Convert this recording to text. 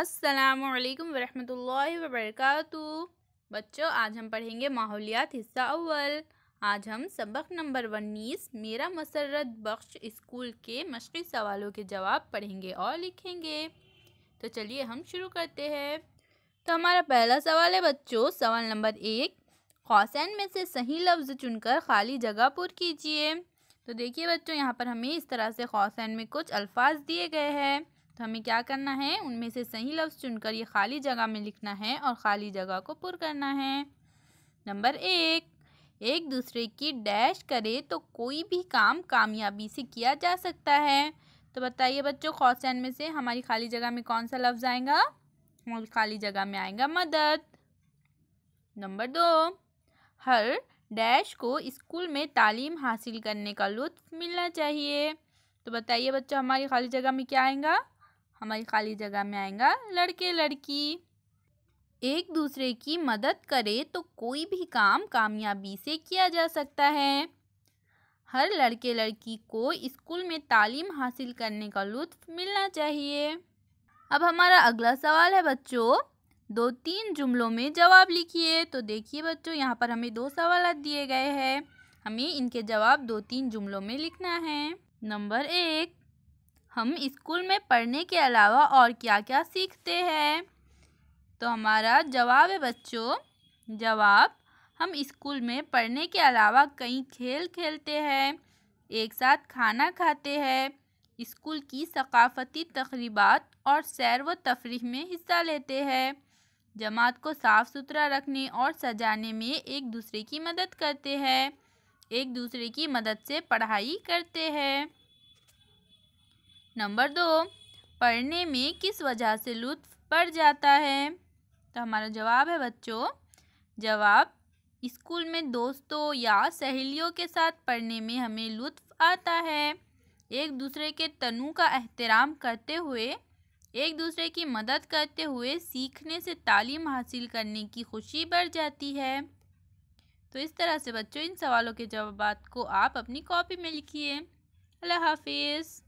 असलकम वालेकुम वरक बच्चों आज हम पढ़ेंगे माहौलियात हिस्सा अव्वल आज हम सबक नंबर उन्नीस मेरा मसरत बख्श स्कूल के मशक़ी सवालों के जवाब पढ़ेंगे और लिखेंगे तो चलिए हम शुरू करते हैं तो हमारा पहला सवाल है बच्चों सवाल नंबर एक कौसन में से सही लफ्ज़ चुनकर खाली जगह पुर कीजिए तो देखिए बच्चों यहाँ पर हमें इस तरह से कौसन में कुछ अल्फाज दिए गए हैं तो हमें क्या करना है उनमें से सही लफ्ज़ चुनकर ये खाली जगह में लिखना है और खाली जगह को पुर करना है नंबर एक एक दूसरे की डैश करे तो कोई भी काम कामयाबी से किया जा सकता है तो बताइए बच्चों क्वेश्चन में से हमारी खाली जगह में कौन सा लफ्ज़ आएगा हमारी खाली जगह में आएगा मदद नंबर दो हर डैश को स्कूल में तालीम हासिल करने का लुत्फ मिलना चाहिए तो बताइए बच्चों हमारी खाली जगह में क्या आएगा हमारी खाली जगह में आएगा लड़के लड़की एक दूसरे की मदद करे तो कोई भी काम कामयाबी से किया जा सकता है हर लड़के लड़की को स्कूल में तालीम हासिल करने का लुत्फ मिलना चाहिए अब हमारा अगला सवाल है बच्चों दो तीन जुमलों में जवाब लिखिए तो देखिए बच्चों यहाँ पर हमें दो सवाल दिए गए हैं हमें इनके जवाब दो तीन जुमलों में लिखना है नंबर एक हम स्कूल में पढ़ने के अलावा और क्या क्या सीखते हैं तो हमारा जवाब है बच्चों जवाब हम स्कूल में पढ़ने के अलावा कई खेल खेलते हैं एक साथ खाना खाते हैं स्कूल की सकाफ़ती तकरीबात और सैर व तफरी में हिस्सा लेते हैं जमात को साफ़ सुथरा रखने और सजाने में एक दूसरे की मदद करते हैं एक दूसरे की मदद से पढ़ाई करते हैं नंबर दो पढ़ने में किस वजह से लुत्फ पड़ जाता है तो हमारा जवाब है बच्चों जवाब स्कूल में दोस्तों या सहेलियों के साथ पढ़ने में हमें लुत्फ आता है एक दूसरे के तनु का एहतराम करते हुए एक दूसरे की मदद करते हुए सीखने से तालीम हासिल करने की खुशी बढ़ जाती है तो इस तरह से बच्चों इन सवालों के जवाब को आप अपनी कॉपी में लिखिए अल्लाह हाफिज़